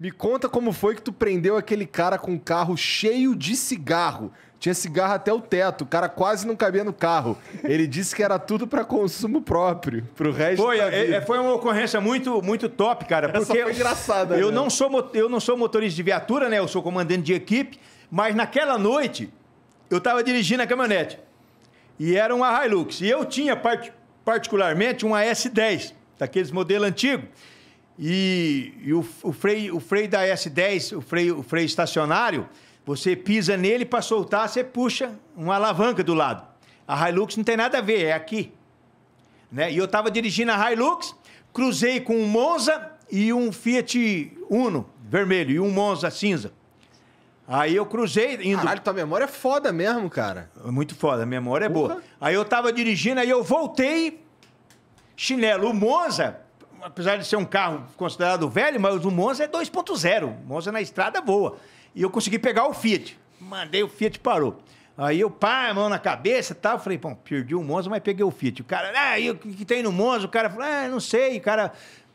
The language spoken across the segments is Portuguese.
Me conta como foi que tu prendeu aquele cara com um carro cheio de cigarro. Tinha cigarro até o teto, o cara quase não cabia no carro. Ele disse que era tudo para consumo próprio, pro resto foi, da é, vida. É, foi uma ocorrência muito muito top, cara, Essa porque foi engraçada. Eu né? não sou eu não sou motorista de viatura, né? Eu sou comandante de equipe, mas naquela noite eu estava dirigindo a caminhonete. E era uma Hilux, e eu tinha part, particularmente uma S10, daqueles modelo antigo. E, e o, o, freio, o freio da S10, o freio, o freio estacionário, você pisa nele para soltar, você puxa uma alavanca do lado. A Hilux não tem nada a ver, é aqui. Né? E eu estava dirigindo a Hilux, cruzei com um Monza e um Fiat Uno vermelho e um Monza cinza. Aí eu cruzei indo. Caralho, tua memória é foda mesmo, cara. Muito foda, a memória é boa. Aí eu tava dirigindo, aí eu voltei, chinelo. O Monza apesar de ser um carro considerado velho, mas o Monza é 2.0. Monza na estrada é boa. E eu consegui pegar o Fiat. Mandei o Fiat parou. Aí eu, pá, mão na cabeça e tal. Falei, bom, perdi o Monza, mas peguei o Fiat. O cara, ah, e o que tem no Monza? O cara falou, ah, não sei. O cara,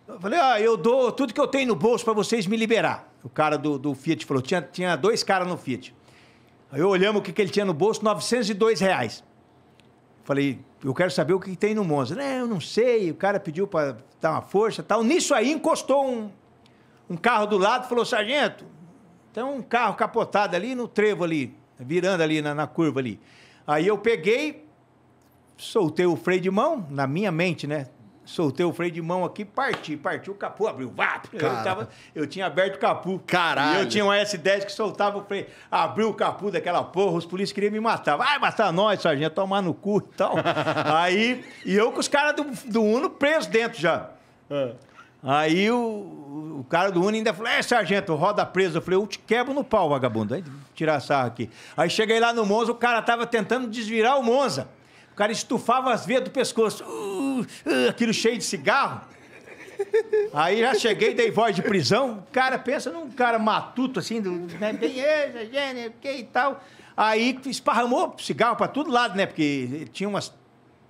eu falei, ah, eu dou tudo que eu tenho no bolso para vocês me liberar. O cara do, do Fiat falou, tinha, tinha dois caras no Fiat. Aí eu olhamos o que, que ele tinha no bolso, 902 reais. Falei, eu quero saber o que tem no Monza. Né, eu não sei, o cara pediu para dar uma força tal. Nisso aí encostou um, um carro do lado falou, sargento, tem um carro capotado ali no trevo ali, virando ali na, na curva ali. Aí eu peguei, soltei o freio de mão, na minha mente, né? soltei o freio de mão aqui, parti, parti, o capô abriu, vá, eu, tava, eu tinha aberto o capu. Caralho. E eu tinha um S10 que soltava o freio, abriu o capu daquela porra, os polícias queriam me matar. Vai matar nós, sargento, tomar no cu e tal. Aí, e eu com os caras do, do Uno preso dentro já. É. Aí o, o cara do Uno ainda falou: É, sargento, roda preso. Eu falei: Eu te quebro no pau, vagabundo. Aí tirar sarra aqui. Aí cheguei lá no Monza, o cara tava tentando desvirar o Monza. O cara estufava as veias do pescoço. Uh! Ah, aquilo cheio de cigarro. Aí já cheguei, dei voz de prisão. Cara, pensa num cara matuto assim, do, né? Bem, é gênero, que e tal. Aí esparramou cigarro para todo lado, né? Porque tinha umas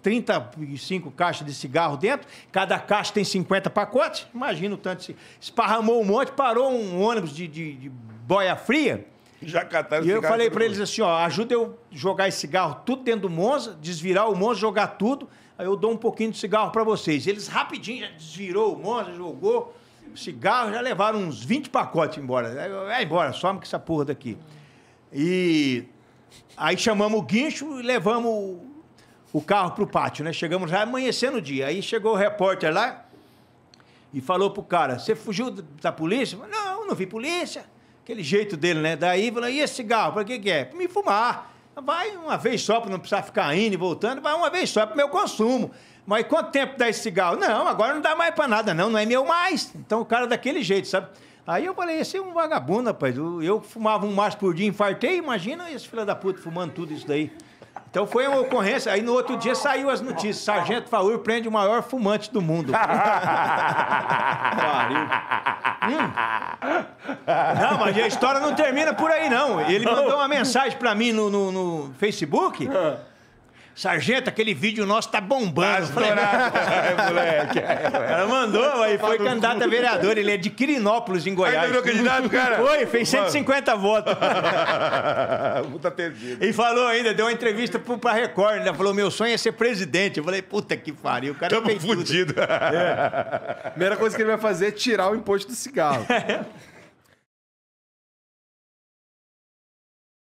35 caixas de cigarro dentro, cada caixa tem 50 pacotes. Imagina o tanto. De... Esparramou um monte, parou um ônibus de, de, de boia fria. Já cataram E eu falei para eles assim, ó, ajuda eu jogar esse cigarro tudo dentro do Monza, desvirar o Monza, jogar tudo, aí eu dou um pouquinho de cigarro para vocês. Eles rapidinho já desvirou o Monza, jogou o cigarro, já levaram uns 20 pacotes embora. Vai é, é embora, some com essa porra daqui. E aí chamamos o guincho e levamos o, o carro pro pátio, né? Chegamos já amanhecendo o dia. Aí chegou o repórter lá e falou pro cara, você fugiu da polícia? Não, não vi polícia. Aquele jeito dele, né? Daí falou, e esse cigarro, para que que é? Para me fumar. Vai uma vez só, para não precisar ficar indo e voltando, vai uma vez só, é para meu consumo. Mas quanto tempo dá esse cigarro? Não, agora não dá mais para nada, não, não é meu mais. Então o cara é daquele jeito, sabe? Aí eu falei, esse é um vagabundo, rapaz. Eu fumava um maço por dia, infartei, imagina esse filho da puta fumando tudo isso daí. Então foi uma ocorrência. Aí no outro dia saiu as notícias. Sargento Faur prende o maior fumante do mundo. hum. Não, mas a história não termina por aí, não. Ele mandou uma mensagem para mim no, no, no Facebook. Ah. Sargento, aquele vídeo nosso tá bombando. Tá falei, Ai, é, moleque. Ela mandou, aí foi candidato a vereador. Ele é de Quirinópolis, em Goiás. Aí virou candidato, cara? Foi, fez 150 Mano. votos. Puta perdido. E falou ainda, deu uma entrevista pro, pra Record. Ele né? falou, meu sonho é ser presidente. Eu falei, puta que pariu, o cara Tamo fez fudido. É. Primeira coisa que ele vai fazer é tirar o imposto do cigarro.